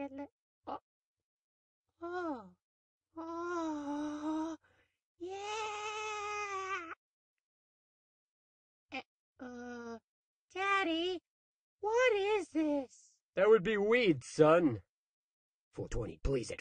Oh. Oh. Oh. Yeah. Uh, Daddy, what is this? That would be weed, son. 420, please, at